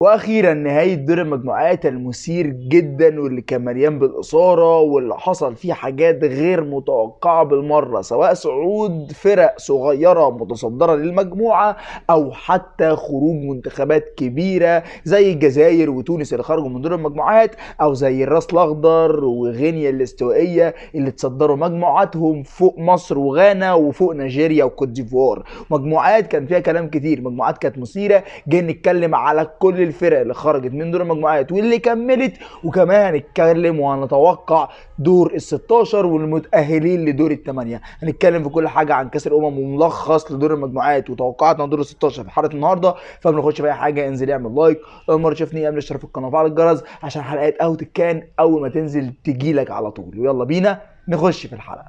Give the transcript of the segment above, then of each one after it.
واخيرا نهايه دور المجموعات المثير جدا واللي كان مليان بالاثاره واللي حصل فيه حاجات غير متوقعه بالمره سواء صعود فرق صغيره متصدره للمجموعه او حتى خروج منتخبات كبيره زي الجزائر وتونس اللي خرجوا من دور المجموعات او زي الراس الاخضر وغينيا الاستوائيه اللي تصدروا مجموعاتهم فوق مصر وغانا وفوق نيجيريا وكوت ديفوار مجموعات كان فيها كلام كتير مجموعات كانت مثيره جاي نتكلم على كل الفرق اللي خرجت من دور المجموعات واللي كملت وكمان هنتكلم وهنتوقع دور ال 16 والمتاهلين لدور الثمانيه هنتكلم في كل حاجه عن كاس الامم وملخص لدور المجموعات وتوقعاتنا دور ال 16 في حلقه النهارده فما ناخدش في اي حاجه انزل اعمل لايك اول مره تشوفني اعمل اشتراك في القناه وفعل الجرس عشان حلقات اوت كان اول ما تنزل تجيلك على طول ويلا بينا نخش في الحلقه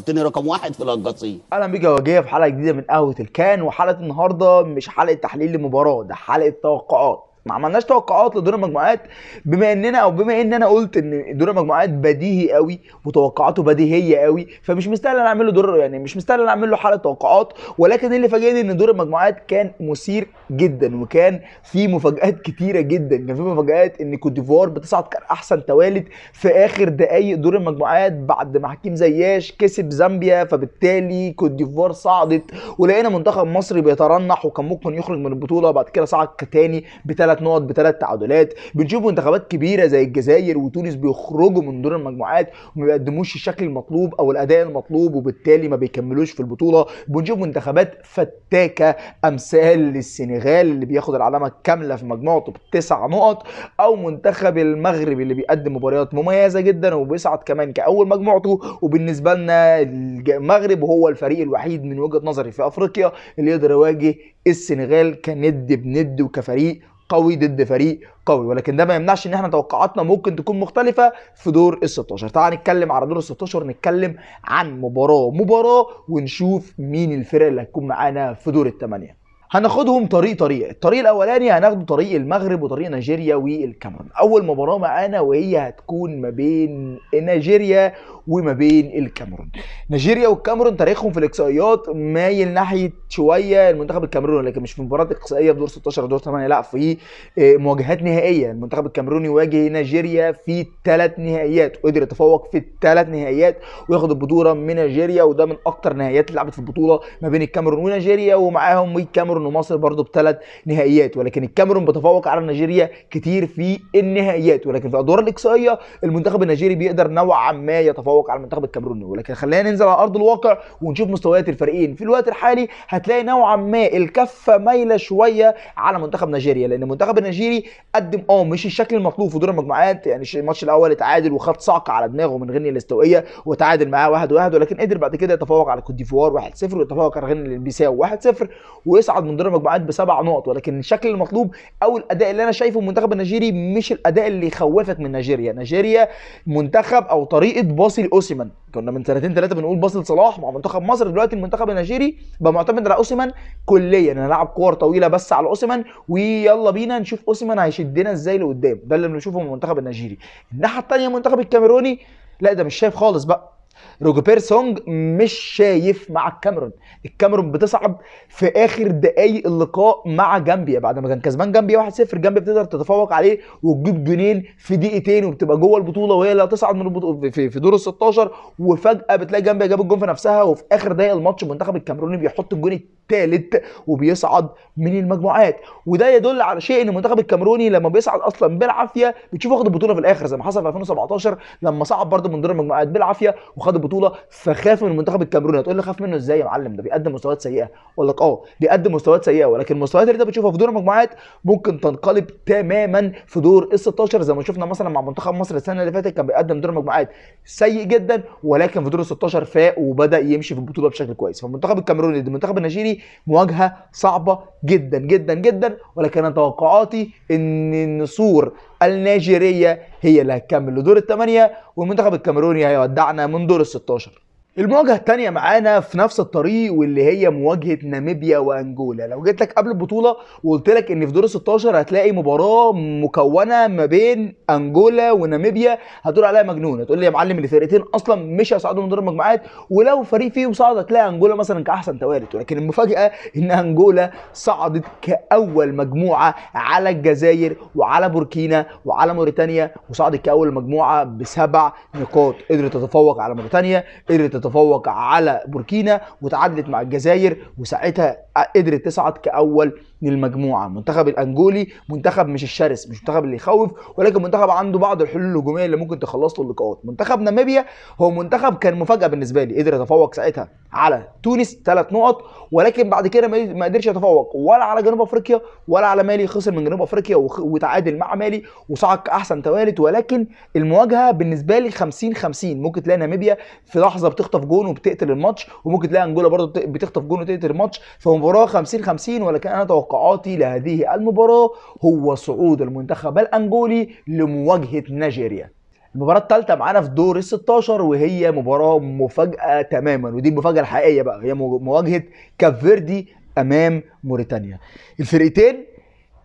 حطني رقم واحد في القصير اهلا بيك يا وجيه في حلقه جديده من قهوه الكان وحلقه النهارده مش حلقه تحليل لمباراه ده حلقه توقعات ما عملناش توقعات لدور المجموعات بما اننا او بما ان انا قلت ان دور المجموعات بديهي قوي وتوقعاته بديهيه قوي فمش مستاهل انا اعمل له دور يعني مش مستاهل انا اعمل له حلقه توقعات ولكن اللي فاجئني ان دور المجموعات كان مثير جدا وكان في مفاجات كتيره جدا كان في مفاجات ان كوت ديفوار بتصعد احسن توالد في اخر دقائق دور المجموعات بعد ما حكيم زياش كسب زامبيا فبالتالي كوت ديفوار صعدت ولقينا منتخب مصر بيترنح وكان ممكن يخرج من البطوله بعد كده صعد تاني بثلاث ثلاث نقط بثلاث تعادلات بنشوف منتخبات كبيره زي الجزائر وتونس بيخرجوا من دور المجموعات وما بيقدموش الشكل المطلوب او الاداء المطلوب وبالتالي ما بيكملوش في البطوله بنشوف منتخبات فتاكه امثال السنغال اللي بياخد العلامه الكامله في مجموعته بتسع نقط او منتخب المغرب اللي بيقدم مباريات مميزه جدا وبيصعد كمان كاول مجموعته وبالنسبه لنا المغرب هو الفريق الوحيد من وجهه نظري في افريقيا اللي يقدر يواجه السنغال كند بند وكفريق قوي ضد فريق قوي ولكن ده ما يمنعش ان احنا توقعاتنا ممكن تكون مختلفه في دور ال 16 تعال نتكلم على دور ال 16 نتكلم عن مباراه مباراه ونشوف مين الفرق اللي هتكون معانا في دور الثمانيه هناخدهم طريق طريق الطريق الاولاني هناخده طريق المغرب وطريق نيجيريا والكاميرون اول مباراه معانا وهي هتكون ما بين نيجيريا وما بين الكاميرون نيجيريا والكاميرون تاريخهم في الاقصائيات مايل ناحيه شويه المنتخب الكاميروني لكن مش في مباراه اقصائيه في دور 16 دور 8 لا في آه، مواجهات نهائيه المنتخب الكاميروني يواجه نيجيريا في ثلاث نهائيات قدر يتفوق في الثلاث نهائيات وياخد البطوله من نيجيريا وده من اكتر نهائيات اللي لعبت في البطوله ما بين الكاميرون ونيجيريا ومعاهم الكاميرون الكاميرون ومصر برضو بثلاث نهائيات ولكن الكاميرون بتفوق على نيجيريا كتير في النهائيات ولكن في الادوار الاقصائيه المنتخب النيجيري بيقدر نوعا ما يتفوق على المنتخب الكاميروني ولكن خلينا ننزل على ارض الواقع ونشوف مستويات الفريقين في الوقت الحالي هتلاقي نوعا ما الكفه مايله شويه على منتخب نيجيريا لان المنتخب النيجيري قدم اه مش الشكل المطلوب في دور المجموعات يعني الماتش الاول اتعادل وخد صعقه على دماغه من غينيا الاستوائيه وتعادل معاه واحد واحد ولكن قدر بعد كده يتفوق على كوت ديفوار 1-0 ويتفوق على غينيا البيساو 1-0 ويصعد من دور المجموعات بسبع نقط ولكن الشكل المطلوب او الاداء اللي انا شايفه من المنتخب النيجيري مش الاداء اللي يخوفك من نيجيريا نيجيريا منتخب او طريقه باصي لاوسيمان كنا من سنتين ثلاثه بنقول باصي لصلاح مع منتخب مصر دلوقتي المنتخب النيجيري بقى معتمد على اوسيمان كليا انا العب كور طويله بس على اوسيمان ويلا بينا نشوف اوسيمان هيشدنا ازاي لقدام ده اللي بنشوفه من المنتخب النيجيري الناحيه الثانيه المنتخب الكاميروني لا ده مش شايف خالص بقى روجوبير سونج مش شايف مع الكاميرون الكاميرون بتصعب في اخر دقايق اللقاء مع جامبيا بعد ما كان كسبان جامبيا 1-0 جامبيا بتقدر تتفوق عليه وتجيب جونين في دقيقتين وبتبقى جوه البطوله وهي اللي هتصعد من البطولة في, في دور ال 16 وفجاه بتلاقي جامبيا جاب الجون في نفسها وفي اخر دقايق الماتش منتخب الكاميروني بيحط الجون الثالث وبيصعد من المجموعات وده يدل على شيء ان المنتخب الكاميروني لما بيصعد اصلا بالعافيه بتشوفه واخد البطوله في الاخر زي ما حصل في 2017 لما صعد برده من دور المجموعات بالعافيه وخد البطوله فخاف من المنتخب الكاميروني هتقول لي خاف منه ازاي يا معلم ده بيقدم مستويات سيئه اقول لك اه بيقدم مستويات سيئه ولكن المستويات اللي انت بتشوفها في دور المجموعات ممكن تنقلب تماما في دور ال 16 زي ما شفنا مثلا مع منتخب مصر السنه اللي فاتت كان بيقدم دور المجموعات سيء جدا ولكن في دور ال 16 فاق وبدا يمشي في البطوله بشكل كويس فالمنتخب الكاميروني المنتخب النيجيري مواجهه صعبه جدا جدا جدا ولكن توقعاتي ان النسور النيجيريه هي اللي هتكمل لدور الثمانيه والمنتخب الكاميروني هيودعنا من دور الستاشر 16 المواجهة التانية معانا في نفس الطريق واللي هي مواجهة ناميبيا وانجولا، لو جيت لك قبل البطولة وقلت لك ان في دور 16 هتلاقي مباراة مكونة ما بين انجولا وناميبيا هتقول عليها مجنونة هتقول لي يا معلم الفرقتين اصلا مش هيصعدوا من دور المجموعات ولو فريق فيهم صعد هتلاقي انجولا مثلا كاحسن توالت، ولكن المفاجأة ان انجولا صعدت كأول مجموعة على الجزائر وعلى بوركينا وعلى موريتانيا وصعدت كأول مجموعة بسبع نقاط، قدرت تتفوق على موريتانيا، قدرت تتفوق على بوركينا وتعادلت مع الجزائر وساعتها قدرت تصعد كاول للمجموعه منتخب الانجولي منتخب مش الشرس مش منتخب اللي يخوف ولكن منتخب عنده بعض الحلول الهجوميه اللي ممكن تخلص له اللقاءات منتخب ناميبيا هو منتخب كان مفاجاه بالنسبه لي قدر يتفوق ساعتها على تونس ثلاث نقط ولكن بعد كده ما قدرش يتفوق ولا على جنوب افريقيا ولا على مالي خسر من جنوب افريقيا وتعادل مع مالي وصعد احسن توالت ولكن المواجهه بالنسبه لي 50 50 ممكن تلاقي ناميبيا في لحظه بتخطف جون وبتقتل الماتش وممكن تلاقي انجولا برضه بتخطف جون وتقتل الماتش فمباراه 50 50 ولكن انا توقع توقعاتي لهذه المباراة هو صعود المنتخب الأنجولي لمواجهة نيجيريا المباراة الثالثة معانا في دور ال 16 وهي مباراة مفاجأة تماما ودي المفاجأة الحقيقية بقى هي مواجهة كافيردي أمام موريتانيا الفرقتين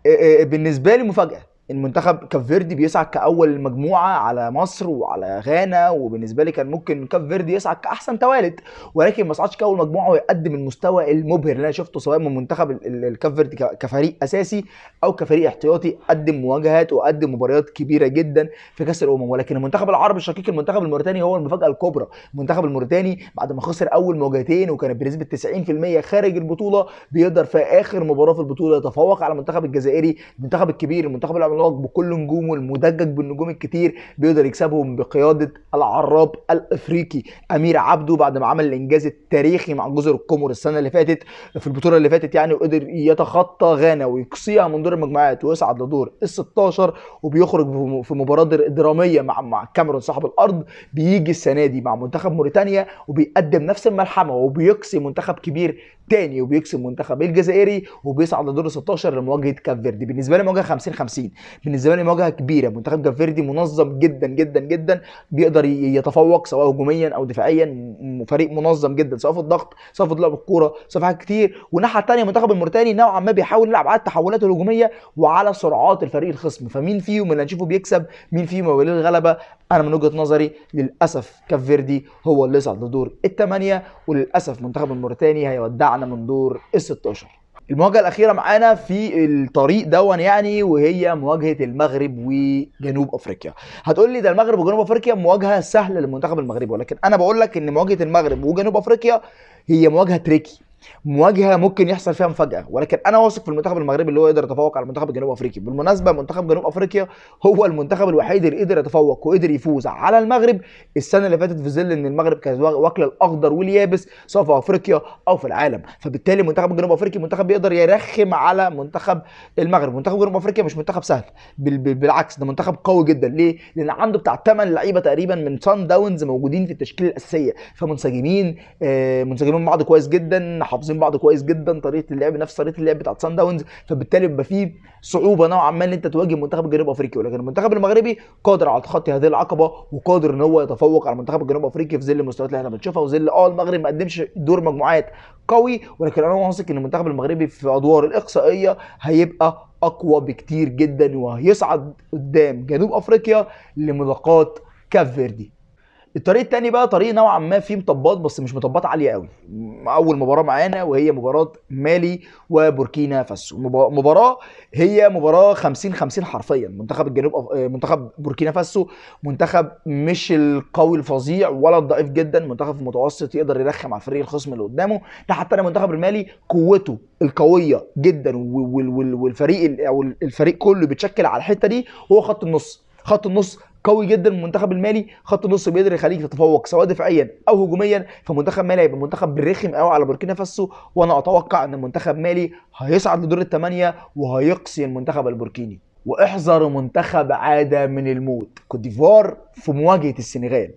آه، آه، بالنسبة لي مفاجأة المنتخب كاب فيردي بيصعد كاول مجموعه على مصر وعلى غانا وبالنسبه لي كان ممكن كاب فيردي يصعد كاحسن توالد ولكن ما صعدش كاول مجموعه ويقدم المستوى المبهر اللي انا شفته سواء من منتخب الكاب فيردي كفريق اساسي او كفريق احتياطي قدم مواجهات وقدم مباريات كبيره جدا في كاس الامم ولكن المنتخب العربي الشقيق المنتخب الموريتاني هو المفاجاه الكبرى المنتخب الموريتاني بعد ما خسر اول مواجهتين وكان بنسبه 90% خارج البطوله بيقدر في اخر مباراه في البطوله يتفوق على المنتخب الجزائري المنتخب الكبير المنتخب العملاق بكل نجومه المدجج بالنجوم الكتير بيقدر يكسبهم بقياده العراب الافريقي امير عبده بعد ما عمل الانجاز التاريخي مع جزر القمر السنه اللي فاتت في البطوله اللي فاتت يعني وقدر يتخطى غانا ويقصيها من دور المجموعات ويصعد لدور ال 16 وبيخرج في مباراه دراميه مع مع الكاميرون صاحب الارض بيجي السنه دي مع منتخب موريتانيا وبيقدم نفس الملحمه وبيقصي منتخب كبير تاني وبيكسب منتخب الجزائري وبيصعد لدور 16 لمواجهه كاب فيردي بالنسبه لي مواجهه 50 50 بالنسبه لي مواجهه كبيره منتخب كاب فيردي منظم جدا جدا جدا بيقدر يتفوق سواء هجوميا او دفاعيا فريق منظم جدا سواء في الضغط سواء في لعب الكوره سواء في حاجات كتير والناحيه الثانيه منتخب الموريتاني نوعا ما بيحاول يلعب على التحولات الهجوميه وعلى سرعات الفريق الخصم فمين فيهم اللي هنشوفه بيكسب مين فيهم اللي الغلبه انا من وجهه نظري للاسف كاب فيردي هو اللي صعد لدور الثمانيه وللاسف منتخب الموريتاني هيودعنا من دور ال 16 المواجهه الاخيره معانا في الطريق دون يعني وهي مواجهه المغرب وجنوب افريقيا هتقول لي ده المغرب وجنوب افريقيا مواجهه سهله للمنتخب المغربي ولكن انا بقول لك ان مواجهه المغرب وجنوب افريقيا هي مواجهه تريكي مواجهه ممكن يحصل فيها مفاجاه ولكن انا واثق في المنتخب المغربي اللي هو يقدر يتفوق على المنتخب الجنوب افريقي بالمناسبه منتخب جنوب افريقيا هو المنتخب الوحيد اللي قدر يتفوق وقدر يفوز على المغرب السنه اللي فاتت في ظل ان المغرب كانت واكله الاخضر واليابس سواء في افريقيا او في العالم فبالتالي منتخب الجنوب افريقي منتخب يقدر يرخم على منتخب المغرب منتخب جنوب افريقيا مش منتخب سهل بالعكس ده منتخب قوي جدا ليه لان عنده بتاع 8 لعيبه تقريبا من سان داونز موجودين في التشكيله الاساسيه فمنسجمين آه، منسجمين بعض كويس جدا حافظين بعض كويس جدا طريقه اللعب نفس طريقه اللعب بتاعت سان داونز فبالتالي بيبقى فيه صعوبه نوعا ما ان انت تواجه منتخب الجنوب افريقي ولكن المنتخب المغربي قادر على تخطي هذه العقبه وقادر ان هو يتفوق على منتخب الجنوب افريقي في ظل المستويات اللي احنا بنشوفها وظل اه المغرب ما قدمش دور مجموعات قوي ولكن انا واثق ان المنتخب المغربي في ادوار الاقصائيه هيبقى اقوى بكتير جدا وهيصعد قدام جنوب افريقيا لملاقاه كاف فيردي الطريق التاني بقى طريق نوعا ما فيه مطبات بس مش مطبات عاليه قوي اول مباراه معانا وهي مباراه مالي وبوركينا فاسو مباراه هي مباراه 50 50 حرفيا منتخب الجنوب أف... آه، منتخب بوركينا فاسو منتخب مش القوي الفظيع ولا الضعيف جدا منتخب متوسط يقدر يرخم على فريق الخصم اللي قدامه ده حتى المنتخب المالي قوته القويه جدا وال... وال... والفريق او الفريق كله بيتشكل على الحته دي هو خط النص خط النص قوي جدا المنتخب المالي خط النص بيقدر يخليك تتفوق سواء دفاعيا او هجوميا فمنتخب مالي هيبقى منتخب رخم قوي على بوركينا فاسو وانا اتوقع ان منتخب مالي هيصعد لدور الثمانيه وهيقصي المنتخب البوركيني واحذر منتخب عاده من الموت كوت ديفوار في مواجهه السنغال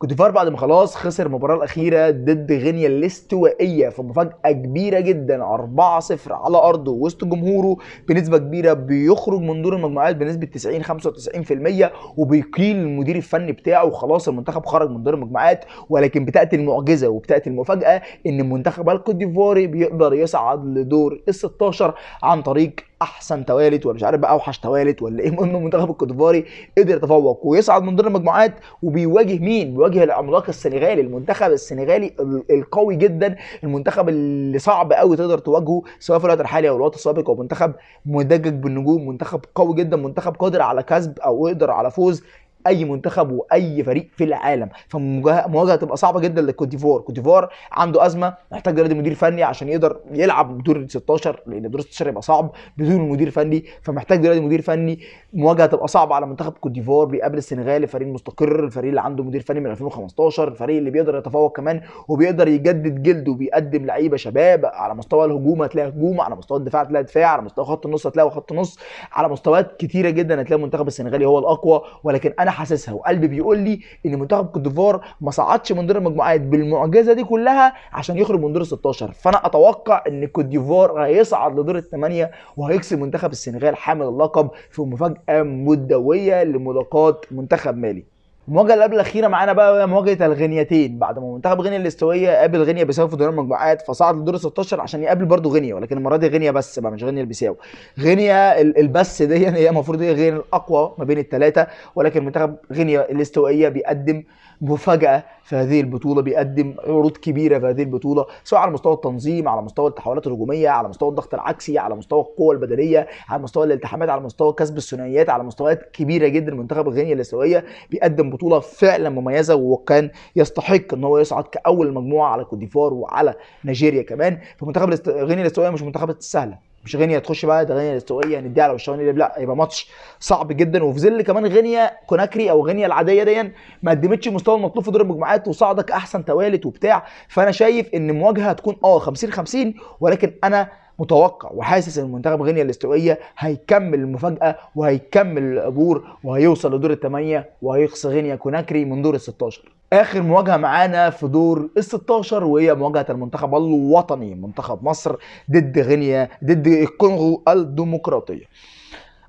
كوتيفار بعد ما خلاص خسر المباراه الاخيره ضد غينيا الاستوائيه في مفاجاه كبيره جدا 4-0 على ارضه وسط جمهوره بنسبه كبيره بيخرج من دور المجموعات بنسبه 90 95% وبيقيل المدير الفني بتاعه وخلاص المنتخب خرج من دور المجموعات ولكن بتاتي المعجزه وبتاتي المفاجاه ان المنتخب ديفواري بيقدر يصعد لدور ال 16 عن طريق احسن توالت ولا مش عارف بقى اوحش توالت ولا ايه المهم المنتخب الكوتيفواري قدر يتفوق ويصعد من ضمن المجموعات وبيواجه مين؟ بيواجه العملاق السنغالي المنتخب السنغالي القوي جدا المنتخب اللي صعب قوي تقدر تواجهه سواء في الوقت الحالي او الوقت السابق هو منتخب مدجج بالنجوم منتخب قوي جدا منتخب قادر على كسب او يقدر على فوز اي منتخب واي فريق في العالم فمواجهه تبقى صعبه جدا للكوت ديفوار كوت ديفوار عنده ازمه محتاج دلوقتي مدير فني عشان يقدر يلعب بدور 16 لان دور 16 يبقى صعب بدون مدير فني فمحتاج دلوقتي مدير فني مواجهه تبقى صعبه على منتخب كوت ديفوار بيقابل السنغال الفريق المستقر الفريق اللي عنده مدير فني من 2015 الفريق اللي بيقدر يتفوق كمان وبيقدر يجدد جلده وبيقدم لعيبه شباب على مستوى الهجوم هتلاقي هجوم على مستوى الدفاع هتلاقي دفاع على مستوى خط النص هتلاقي خط نص على مستويات كتيره جدا هتلاقي منتخب السنغالي هو الاقوى ولكن انا حاسسها وقلبي بيقول لي ان منتخب كوت ديفوار ما صعدش من دور المجموعات بالمعجزه دي كلها عشان يخرج من دور 16 فانا اتوقع ان كوت ديفوار هيصعد لدور الثمانيه وهيكسب منتخب السنغال حامل اللقب في مفاجاه مدويه لملاقاه منتخب مالي المواجهه اللي قبل الاخيره معانا بقى مواجهه الغينيتين بعد ما منتخب غينيا الاستوائيه قابل غينيا بيساو في دور المجموعات فصعد لدور 16 عشان يقابل برضه غينيا ولكن المره دي غينيا بس بقى مش غينيا البيساو غينيا البس دي هي المفروض هي غينيا الاقوى ما بين الثلاثه ولكن منتخب غينيا الاستوائيه بيقدم مفاجاه في هذه البطوله بيقدم عروض كبيره في هذه البطوله سواء على مستوى التنظيم على مستوى التحولات الهجوميه على مستوى الضغط العكسي على مستوى القوه البدنيه على مستوى الالتحامات على مستوى كسب الثنائيات على مستويات كبيره جدا منتخب غينيا الاستوائيه بيقدم بطوله فعلا مميزه وكان يستحق ان هو يصعد كاول مجموعه على كوت ديفوار وعلى نيجيريا كمان فمنتخب غينيا الاستوائيه مش منتخبات سهله مش غينيا تخش بقى ده غينيا الاستوائيه نديها على وشها لا يبقى ماتش صعب جدا وفي ظل كمان غينيا كوناكري او غينيا العاديه دي ما قدمتش المستوى المطلوب في دور المجموعات وصعدت احسن توالت وبتاع فانا شايف ان المواجهه هتكون اه 50 50 ولكن انا متوقع وحاسس ان منتخب غينيا الاستوائيه هيكمل المفاجاه وهيكمل العبور وهيوصل لدور الثمانيه وهيخص غينيا كوناكري من دور ال 16 اخر مواجهه معانا في دور ال 16 وهي مواجهه المنتخب الوطني منتخب مصر ضد غينيا ضد الكونغو الديمقراطيه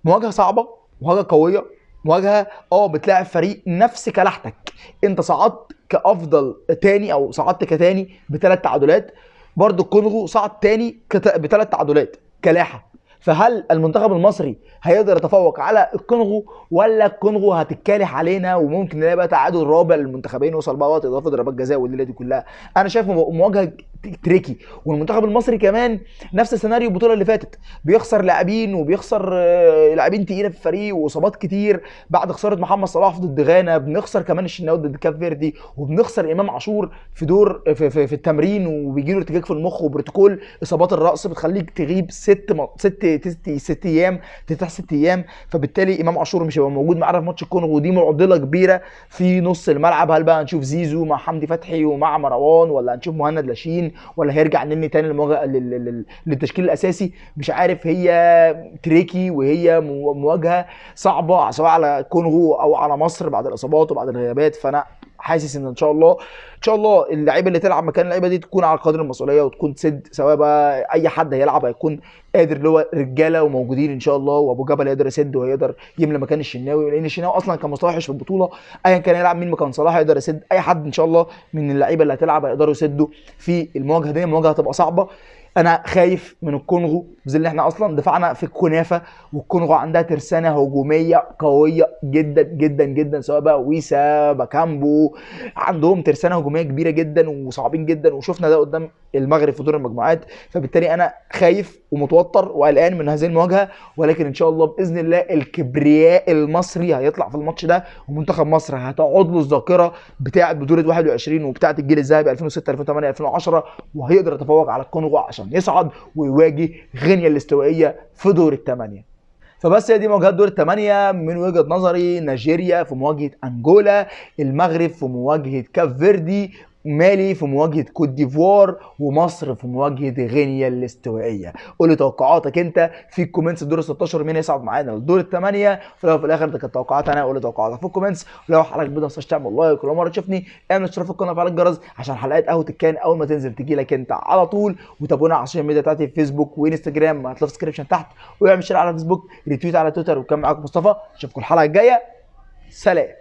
مواجهه صعبه مواجهه قويه مواجهه اه بتلاعب فريق نفس كلاحتك انت صعدت كافضل تاني او صعدت كتاني بثلاث تعادلات برضو الكونغو صعد تاني بثلاث تعادلات كلاحه فهل المنتخب المصري هيقدر يتفوق على الكونغو ولا الكونغو هتتكالح علينا وممكن نلاقي بقى تعادل رابع للمنتخبين وصل بقى وقت اضافه ضربات جزاء والليله دي كلها انا شايف مواجهه تريكي والمنتخب المصري كمان نفس السيناريو البطوله اللي فاتت بيخسر لاعبين وبيخسر آه، لاعبين تقيله في الفريق واصابات كتير بعد خساره محمد صلاح ضد غانا بنخسر كمان الشناوي ضد كاب فيردي وبنخسر امام عاشور في دور آه، في, في, في التمرين وبيجي له ارتجاج في المخ وبروتوكول اصابات الراس بتخليك تغيب ست ست ست ست ايام افتتاح ست ايام فبالتالي امام عاشور مش هيبقى موجود معانا في ماتش الكونغو ودي معضله كبيره في نص الملعب هل بقى هنشوف زيزو مع حمدي فتحي ومع مروان ولا هنشوف مهند لاشين ولا هيرجع نني تاني للمواجهه للتشكيل الاساسي مش عارف هي تريكي وهي مواجهه صعبه سواء على الكونغو او على مصر بعد الاصابات وبعد الغيابات فانا حاسس ان ان شاء الله ان شاء الله اللعيبه اللي تلعب مكان اللعيبه دي تكون على قدر المسؤوليه وتكون تسد سواء بقى اي حد هيلعب هيكون قادر اللي هو رجاله وموجودين ان شاء الله وابو جبل يقدر يسد ويقدر يملى مكان الشناوي لان الشناوي اصلا كان وحش في البطوله ايا كان يلعب مين مكان صلاح يقدر يسد اي حد ان شاء الله من اللعيبه اللي هتلعب هيقدروا يسدوا في المواجهه دي المواجهه هتبقى صعبه انا خايف من الكونغو بذل ان احنا اصلا دفعنا في الكنافه والكونغو عندها ترسانه هجوميه قويه جدا جدا جدا سواء بقى ويسا باكامبو عندهم ترسانه هجوميه كبيره جدا وصعبين جدا وشفنا ده قدام المغرب في دور المجموعات فبالتالي انا خايف ومتوتر وقلقان من هذه المواجهه ولكن ان شاء الله باذن الله الكبرياء المصري هيطلع في الماتش ده ومنتخب مصر هتقعد له الذاكره بتاعه بطوله 21 وبتاعه الجيل الذهبي 2006 2008 2010 وهيقدر يتفوق على الكونغو عشان عشان يصعد ويواجه غينيا الاستوائيه في دور الثمانيه فبس هي دي مواجهات دور الثمانية من وجهة نظري نيجيريا في مواجهة أنجولا المغرب في مواجهة كاف فيردي مالي في مواجهه كوت ديفوار ومصر في مواجهه غينيا الاستوائيه قول لي توقعاتك انت في الكومنتس الدور 16 مين هيصعد معانا للدور الثمانيه في الاخر ده كانت توقعات انا قول لي توقعاتك في الكومنتس ولو حضرتك ما تنساش تعمل لايك ولو مره تشوفني اعمل اشتراك في القناه وفعل الجرس عشان حلقات قهوه الكان اول ما تنزل تجي لك انت على طول وتابعونا على السوشيال ميديا بتاعتي في فيسبوك وانستجرام مع الديسكربشن تحت واعمل شير على فيسبوك ريتويت على تويتر وكان معاكم مصطفى اشوفكم الحلقه الجايه سلام